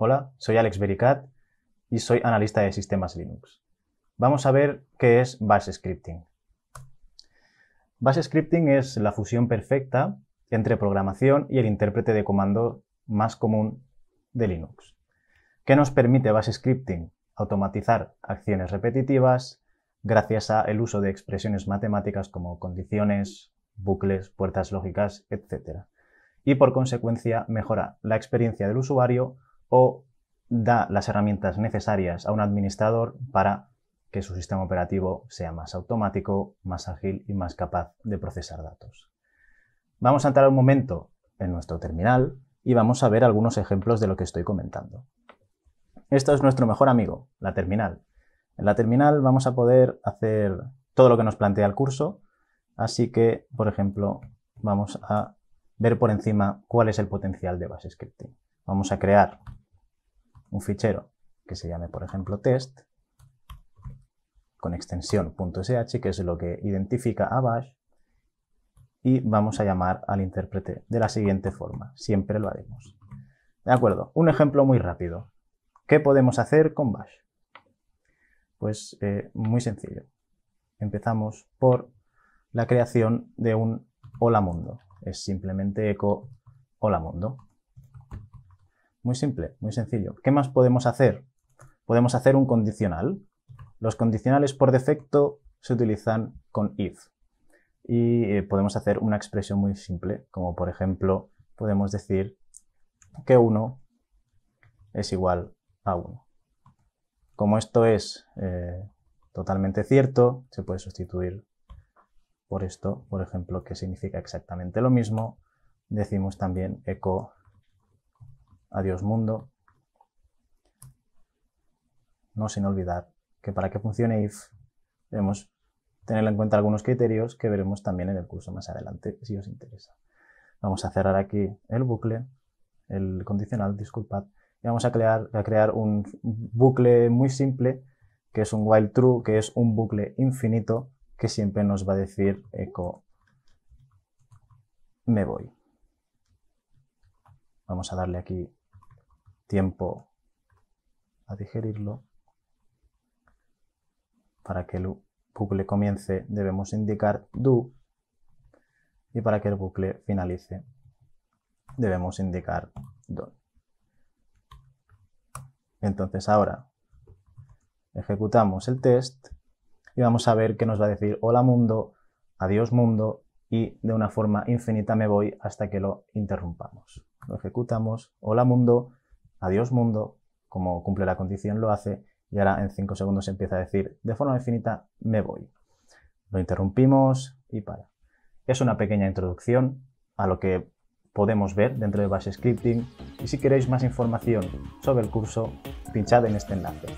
Hola, soy Alex Bericat y soy analista de sistemas Linux. Vamos a ver qué es Bash Scripting. Bash Scripting es la fusión perfecta entre programación y el intérprete de comando más común de Linux. ¿Qué nos permite Bash Scripting? Automatizar acciones repetitivas gracias al uso de expresiones matemáticas como condiciones, bucles, puertas lógicas, etc. Y por consecuencia mejora la experiencia del usuario o da las herramientas necesarias a un administrador para que su sistema operativo sea más automático, más ágil y más capaz de procesar datos. Vamos a entrar un momento en nuestro terminal y vamos a ver algunos ejemplos de lo que estoy comentando. Esto es nuestro mejor amigo, la terminal. En la terminal vamos a poder hacer todo lo que nos plantea el curso, así que, por ejemplo, vamos a ver por encima cuál es el potencial de Base Scripting. Vamos a crear un fichero que se llame, por ejemplo, test, con extensión .sh, que es lo que identifica a bash, y vamos a llamar al intérprete de la siguiente forma. Siempre lo haremos. De acuerdo, un ejemplo muy rápido. ¿Qué podemos hacer con bash? Pues eh, muy sencillo. Empezamos por la creación de un hola mundo. Es simplemente eco hola mundo. Muy simple, muy sencillo. ¿Qué más podemos hacer? Podemos hacer un condicional. Los condicionales por defecto se utilizan con if. Y eh, podemos hacer una expresión muy simple, como por ejemplo, podemos decir que 1 es igual a 1. Como esto es eh, totalmente cierto, se puede sustituir por esto, por ejemplo, que significa exactamente lo mismo. Decimos también eco adiós mundo. No sin olvidar que para que funcione if debemos tener en cuenta algunos criterios que veremos también en el curso más adelante si os interesa. Vamos a cerrar aquí el bucle, el condicional, disculpad, y vamos a crear, a crear un bucle muy simple que es un while true, que es un bucle infinito que siempre nos va a decir eco me voy. Vamos a darle aquí tiempo a digerirlo. Para que el bucle comience debemos indicar do y para que el bucle finalice debemos indicar don. Entonces ahora ejecutamos el test y vamos a ver que nos va a decir hola mundo, adiós mundo y de una forma infinita me voy hasta que lo interrumpamos. Lo ejecutamos, hola mundo, adiós mundo, como cumple la condición lo hace, y ahora en 5 segundos empieza a decir de forma infinita, me voy. Lo interrumpimos y para. Es una pequeña introducción a lo que podemos ver dentro de base Scripting y si queréis más información sobre el curso, pinchad en este enlace.